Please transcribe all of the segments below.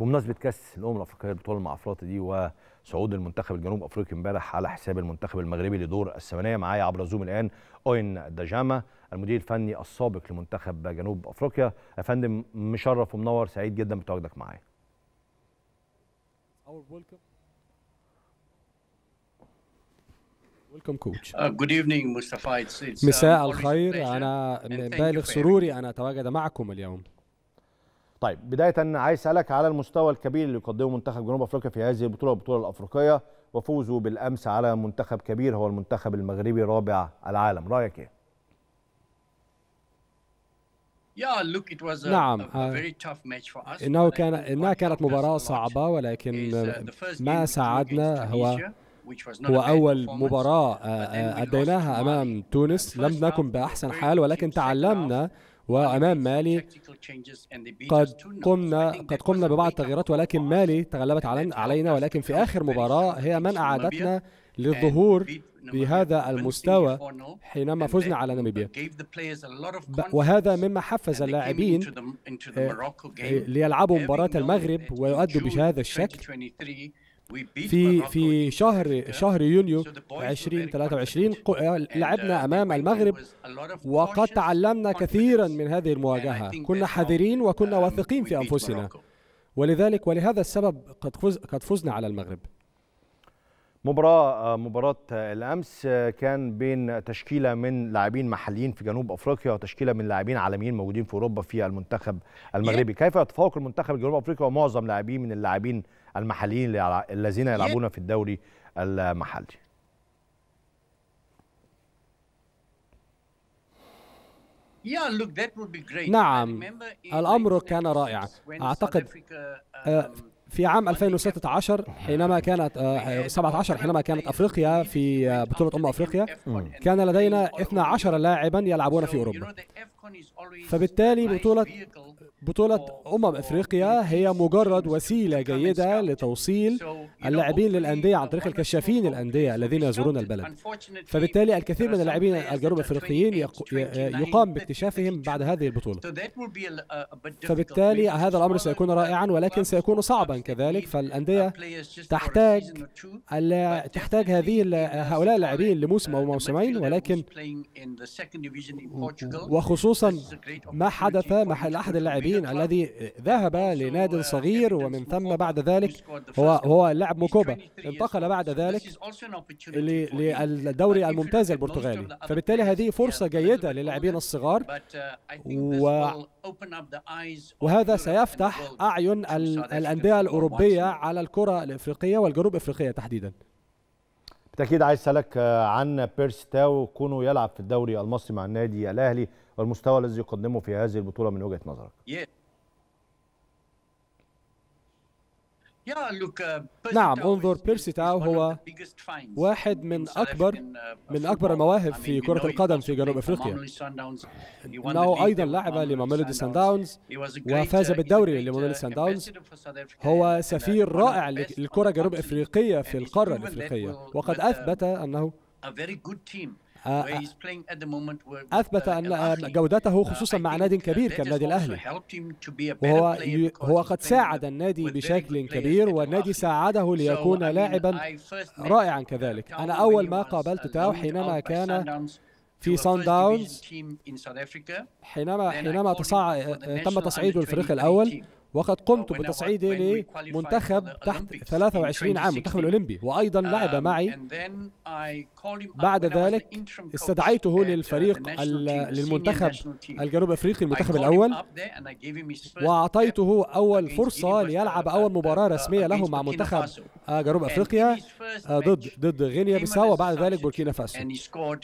بمناسبه كاس الامم الافريقيه البطوله أفراط دي وصعود المنتخب الجنوب افريقي امبارح على حساب المنتخب المغربي لدور الثمانيه معايا عبر زوم الان اوين داجاما المدير الفني السابق لمنتخب جنوب افريقيا يا فندم مشرف ومنور سعيد جدا بتواجدك معايا uh, uh, مساء الخير أنا بالغ سروري أن أتواجد معكم اليوم طيب بدايه عايز اسالك على المستوى الكبير اللي يقدمه منتخب جنوب افريقيا في هذه البطوله البطوله الافريقيه وفوزه بالامس على منتخب كبير هو المنتخب المغربي رابع العالم رايك ايه نعم آه، انه كان انها كانت مباراه صعبه ولكن uh, ما ساعدنا هو هو أول مباراة آه، آه، أديناها أمام تونس لم نكن بأحسن حال ولكن تعلمنا وأمام مالي قد قمنا قد قمنا ببعض التغييرات ولكن مالي تغلبت علينا ولكن في آخر مباراة هي من أعادتنا للظهور بهذا المستوى حينما فزنا على ناميبيا وهذا مما حفز اللاعبين آه، ليلعبوا مباراة المغرب ويؤدوا بهذا الشكل في في شهر شهر يونيو 2023 uh, لعبنا امام المغرب وقد تعلمنا كثيرا من هذه المواجهه كنا uh, حذرين وكنا um, واثقين في انفسنا ولذلك ولهذا السبب قد فز قد فزنا على المغرب مباراة مباراة الأمس كان بين تشكيلة من لاعبين محليين في جنوب أفريقيا وتشكيلة من لاعبين عالميين موجودين في أوروبا في المنتخب المغربي كيف يتفوق المنتخب الجنوب أفريقيا ومعظم لاعبيه من اللاعبين المحليين الذين يلعبون في الدوري المحلي نعم الأمر كان رائعا أعتقد في عام 2016 حينما كانت 17 آه، حينما كانت افريقيا في آه، بطوله امم افريقيا أمم. كان لدينا 12 لاعبا يلعبون في اوروبا فبالتالي بطولة بطولة أمم إفريقيا هي مجرد وسيلة جيدة لتوصيل اللاعبين للأندية عن طريق الكشافين الأندية الذين يزورون البلد فبالتالي الكثير من اللاعبين الجنوب إفريقيين يقام باكتشافهم بعد هذه البطولة فبالتالي هذا الأمر سيكون رائعا ولكن سيكون صعبا كذلك فالأندية تحتاج تحتاج هذه هؤلاء اللاعبين لموسم أو موسمين ولكن وخصوصا خصوصا ما حدث مع أحد اللاعبين الذي ذهب لناد صغير ومن ثم بعد ذلك هو هو اللاعب موكوبا انتقل بعد ذلك للدوري الممتاز البرتغالي فبالتالي هذه فرصة جيدة للاعبين الصغار uh, و وهذا سيفتح أعين الأندية الأوروبية على الكرة الإفريقية والجنوب إفريقية تحديدا بالتاكيد عايز اسالك آه، عن بيرس تاو كونه يلعب في الدوري المصري مع النادي الاهلي والمستوى الذي يقدمه في هذه البطوله من وجهه نظرك yeah. Uh, نعم انظر بيرسي تاو هو واحد من أكبر uh, من أكبر المواهب في كرة القدم في جنوب أفريقيا إنه أيضا لعب لماميلودي سان داونز وفاز uh, بالدوري لماميلودي سان داونز هو سفير رائع للكرة الجنوب أفريقية في القارة الأفريقية وقد أثبت أنه آه، آه، uh, اثبت ان آه، جودته خصوصا مع نادي كبير كالنادي الاهلي وهو هو قد ساعد النادي بشكل كبير والنادي ساعده ليكون لاعبا رائعا كذلك انا اول ما قابلت uh, تاو حينما كان في سان داونز حينما حينما تصع... تم تصعيده الفريق الاول وقد قمت بتصعيده لمنتخب تحت 23 عام منتخب الأولمبي وأيضا um, لعب معي بعد ذلك استدعيته uh, للفريق للمنتخب الجنوب أفريقي المنتخب الأول وأعطيته أول فرصة ليلعب أول uh, مباراة رسمية له مع منتخب آه، جنوب افريقيا آه، ضد ضد غينيا بيساو وبعد ذلك بوركينا فاسو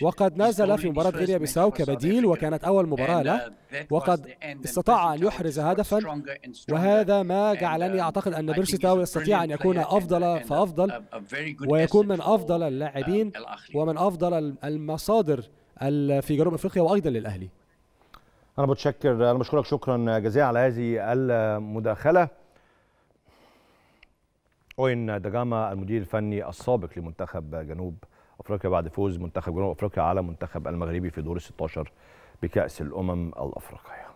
وقد نزل في مباراه غينيا بيساو كبديل وكانت اول مباراه uh, له وقد استطاع ان يحرز هدفا وهذا ما جعلني um, اعتقد ان تاو يستطيع ان يكون افضل uh, فافضل ويكون من افضل uh, اللاعبين ومن افضل المصادر في جنوب افريقيا وايضا للاهلي انا متشكر انا بشكرك شكرا جزيلا على هذه المداخله بوين دجاما المدير الفني السابق لمنتخب جنوب افريقيا بعد فوز منتخب جنوب افريقيا على منتخب المغربي في دور ال 16 بكاس الامم الافريقيه